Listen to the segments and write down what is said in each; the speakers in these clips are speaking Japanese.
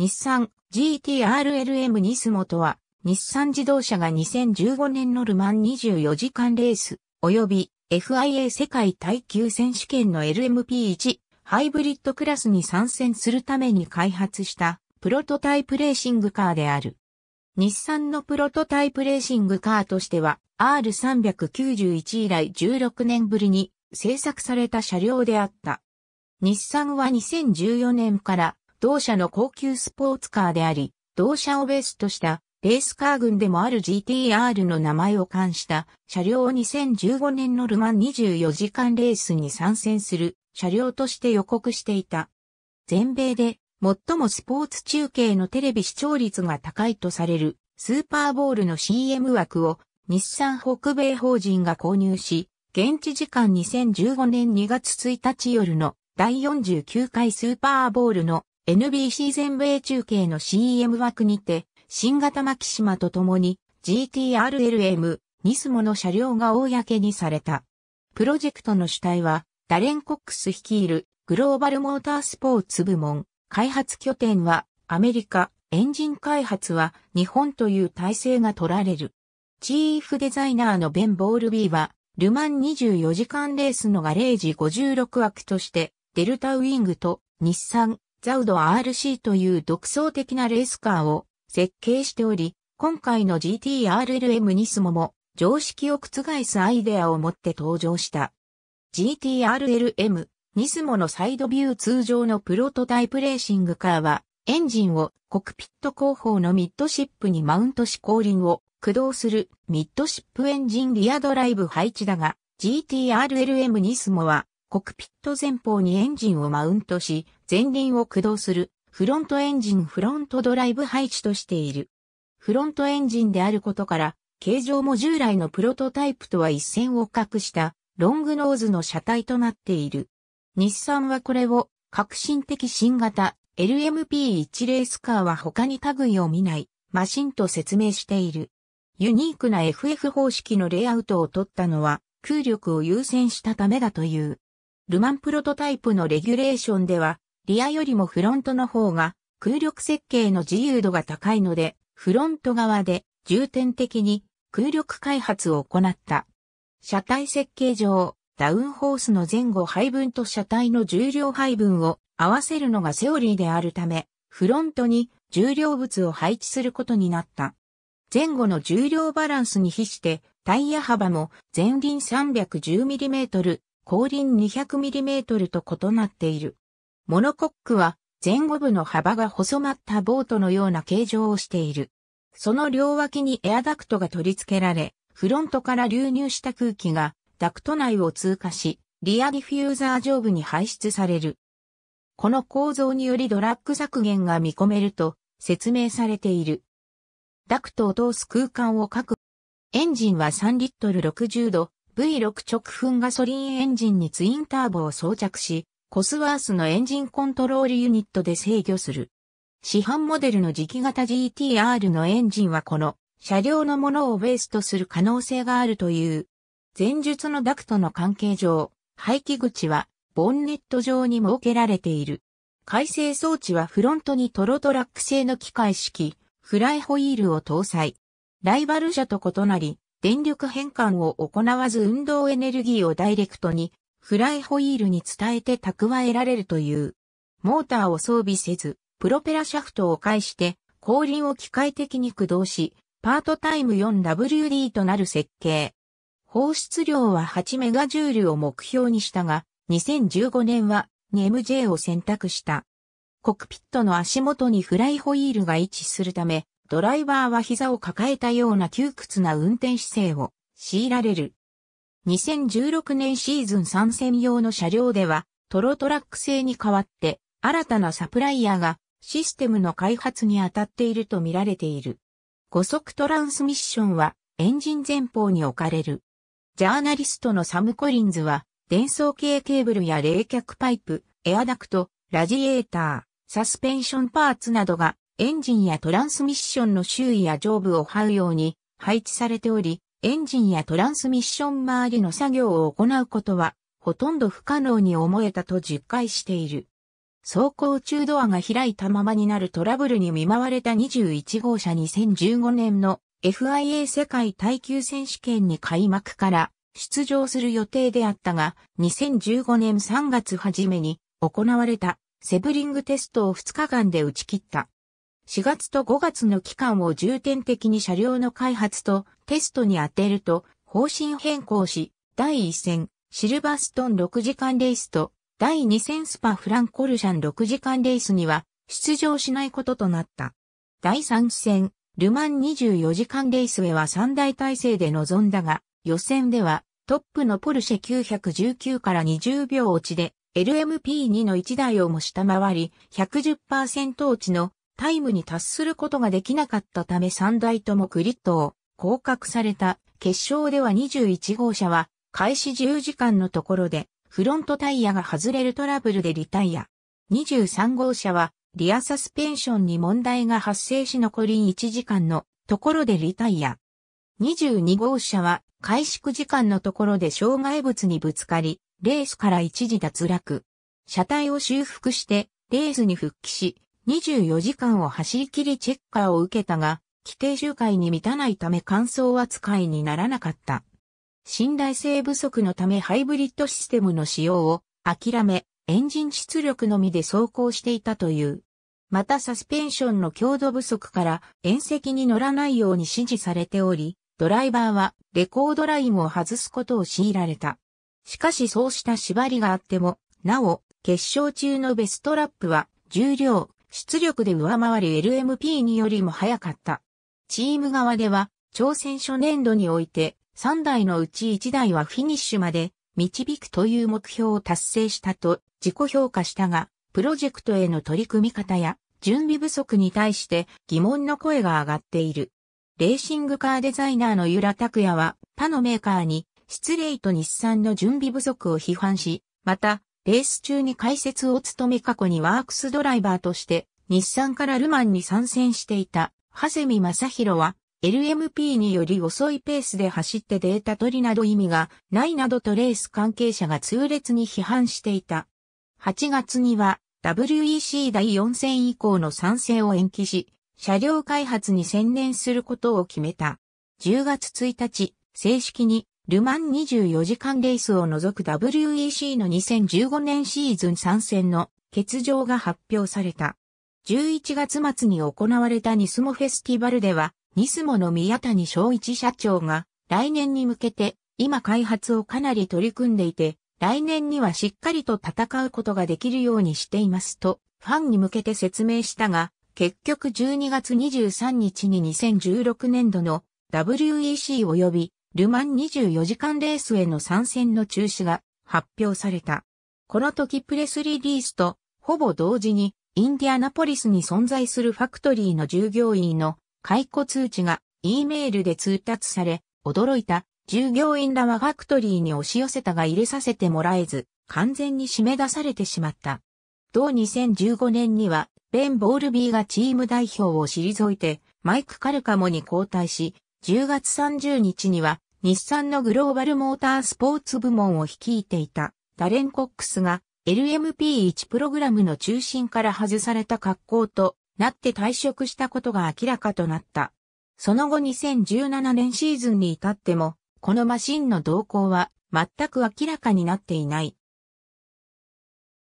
日産 GTRLM ニスモとは、日産自動車が2015年のルマン24時間レース、及び FIA 世界耐久選手権の LMP1 ハイブリッドクラスに参戦するために開発したプロトタイプレーシングカーである。日産のプロトタイプレーシングカーとしては R391 以来16年ぶりに製作された車両であった。日産は2014年から同社の高級スポーツカーであり、同社をベースとしたレースカー群でもある GTR の名前を冠した車両を2015年のルマン24時間レースに参戦する車両として予告していた。全米で最もスポーツ中継のテレビ視聴率が高いとされるスーパーボールの CM 枠を日産北米法人が購入し、現地時間2015年2月1日夜の第49回スーパーボールの NBC 全米中継の CM 枠にて、新型マキシマと共に GTRLM ニスモの車両が公にされた。プロジェクトの主体は、ダレン・コックス率いるグローバルモータースポーツ部門、開発拠点はアメリカ、エンジン開発は日本という体制が取られる。チーフデザイナーのベン・ボールビーは、ルマン24時間レースのガレージ56枠として、デルタウィングと日産、ザウド RC という独創的なレースカーを設計しており、今回の GTRLM ニスモも常識を覆すアイデアを持って登場した。GTRLM ニスモのサイドビュー通常のプロトタイプレーシングカーは、エンジンをコクピット後方のミッドシップにマウントし後輪を駆動するミッドシップエンジンリアドライブ配置だが、GTRLM ニスモはコクピット前方にエンジンをマウントし、前輪を駆動するフロントエンジンフロントドライブ配置としている。フロントエンジンであることから、形状も従来のプロトタイプとは一線を画したロングノーズの車体となっている。日産はこれを革新的新型 LMP1 レースカーは他に類を見ないマシンと説明している。ユニークな FF 方式のレイアウトを取ったのは空力を優先したためだという。ルマンプロトタイプのレギュレーションではリアよりもフロントの方が空力設計の自由度が高いので、フロント側で重点的に空力開発を行った。車体設計上、ダウンホースの前後配分と車体の重量配分を合わせるのがセオリーであるため、フロントに重量物を配置することになった。前後の重量バランスに比してタイヤ幅も前輪 310mm、後輪 200mm と異なっている。モノコックは前後部の幅が細まったボートのような形状をしている。その両脇にエアダクトが取り付けられ、フロントから流入した空気がダクト内を通過し、リアディフューザー上部に排出される。この構造によりドラッグ削減が見込めると説明されている。ダクトを通す空間を確保。エンジンは3リットル60度 V6 直噴ガソリンエンジンにツインターボを装着し、コスワースのエンジンコントロールユニットで制御する。市販モデルの磁気型 GTR のエンジンはこの車両のものをベースとする可能性があるという。前述のダクトの関係上、排気口はボンネット上に設けられている。改正装置はフロントにトロトラック製の機械式、フライホイールを搭載。ライバル車と異なり、電力変換を行わず運動エネルギーをダイレクトにフライホイールに伝えて蓄えられるという。モーターを装備せず、プロペラシャフトを介して後輪を機械的に駆動し、パートタイム 4WD となる設計。放出量は8メガジュールを目標にしたが、2015年は 2MJ を選択した。コクピットの足元にフライホイールが位置するため、ドライバーは膝を抱えたような窮屈な運転姿勢を強いられる。2016年シーズン参戦用の車両では、トロトラック製に代わって、新たなサプライヤーがシステムの開発に当たっていると見られている。5速トランスミッションはエンジン前方に置かれる。ジャーナリストのサム・コリンズは、電装系ケーブルや冷却パイプ、エアダクト、ラジエーター、サスペンションパーツなどがエンジンやトランスミッションの周囲や上部を這うように配置されており、エンジンやトランスミッション周りの作業を行うことは、ほとんど不可能に思えたと実感している。走行中ドアが開いたままになるトラブルに見舞われた21号車2015年の FIA 世界耐久選手権に開幕から出場する予定であったが、2015年3月初めに行われたセブリングテストを2日間で打ち切った。4月と5月の期間を重点的に車両の開発とテストに当てると方針変更し、第1戦、シルバストン6時間レースと、第2戦スパフランコルシャン6時間レースには出場しないこととなった。第3戦、ルマン24時間レースへは3大体制で臨んだが、予選ではトップのポルシェ919から20秒落ちで LMP2 の1台をも下回り110%落ちのタイムに達することができなかったため3台ともグリッドを降格された決勝では21号車は開始10時間のところでフロントタイヤが外れるトラブルでリタイア。23号車はリアサスペンションに問題が発生し残り1時間のところでリタイア。22号車は開始9時間のところで障害物にぶつかり、レースから一時脱落。車体を修復してレースに復帰し、24時間を走り切りチェッカーを受けたが、規定周回に満たないため乾燥扱いにならなかった。信頼性不足のためハイブリッドシステムの使用を諦め、エンジン出力のみで走行していたという。またサスペンションの強度不足から縁石に乗らないように指示されており、ドライバーはレコードラインを外すことを強いられた。しかしそうした縛りがあっても、なお、決勝中のベストラップは重量、出力で上回る LMP によりも早かった。チーム側では、挑戦初年度において、3台のうち1台はフィニッシュまで導くという目標を達成したと自己評価したが、プロジェクトへの取り組み方や準備不足に対して疑問の声が上がっている。レーシングカーデザイナーの由良拓也は他のメーカーに失礼と日産の準備不足を批判し、また、レース中に解説を務め過去にワークスドライバーとして日産からルマンに参戦していた長谷見正弘は、LMP により遅いペースで走ってデータ取りなど意味がないなどとレース関係者が痛烈に批判していた。8月には WEC 第4戦以降の参戦を延期し、車両開発に専念することを決めた。10月1日、正式にルマン24時間レースを除く WEC の2015年シーズン参戦の欠場が発表された。11月末に行われたニスモフェスティバルでは、ニスモの宮谷正一社長が、来年に向けて、今開発をかなり取り組んでいて、来年にはしっかりと戦うことができるようにしていますと、ファンに向けて説明したが、結局12月23日に2016年度の WEC 及びルマン24時間レースへの参戦の中止が発表された。この時プレスリリースとほぼ同時にインディアナポリスに存在するファクトリーの従業員の解雇通知が E メールで通達され、驚いた従業員らはファクトリーに押し寄せたが入れさせてもらえず、完全に締め出されてしまった。同2015年には、ベン・ボールビーがチーム代表を退いて、マイク・カルカモに交代し、10月30日には、日産のグローバルモータースポーツ部門を率いていた、ダレン・コックスが、LMP1 プログラムの中心から外された格好となって退職したことが明らかとなった。その後2017年シーズンに至っても、このマシンの動向は全く明らかになっていない。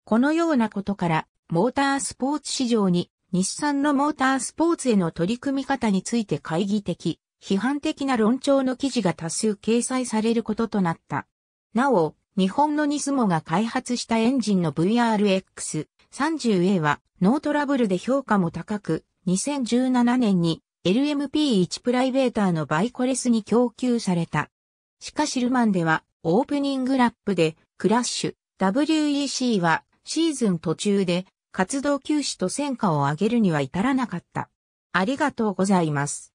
このようなことから、モータースポーツ市場に日産のモータースポーツへの取り組み方について懐疑的、批判的な論調の記事が多数掲載されることとなった。なお、日本のニスモが開発したエンジンの VRX30A はノートラブルで評価も高く、2017年に LMP1 プライベーターのバイコレスに供給された。しかしルマンではオープニングラップでクラッシュ WEC はシーズン途中で活動休止と戦果を上げるには至らなかった。ありがとうございます。